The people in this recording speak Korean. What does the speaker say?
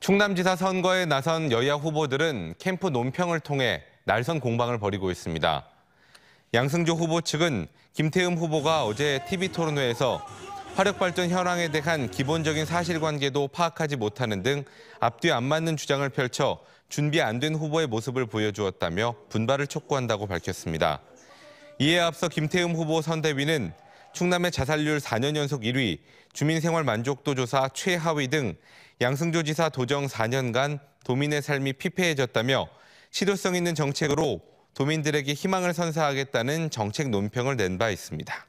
충남지사 선거에 나선 여야 후보들은 캠프 논평을 통해 날선 공방을 벌이고 있습니다. 양승조 후보 측은 김태흠 후보가 어제 TV 토론회에서 화력발전 현황에 대한 기본적인 사실관계도 파악하지 못하는 등 앞뒤 안 맞는 주장을 펼쳐 준비 안 된 후보의 모습을 보여주었다며 분발을 촉구한다고 밝혔습니다. 이에 앞서 김태흠 후보 선대위는 충남의 자살률 4년 연속 1위, 주민생활 만족도 조사 최하위 등 양승조 지사 도정 4년간 도민의 삶이 피폐해졌다며 실효성 있는 정책으로 도민들에게 희망을 선사하겠다는 정책 논평을 낸 바 있습니다.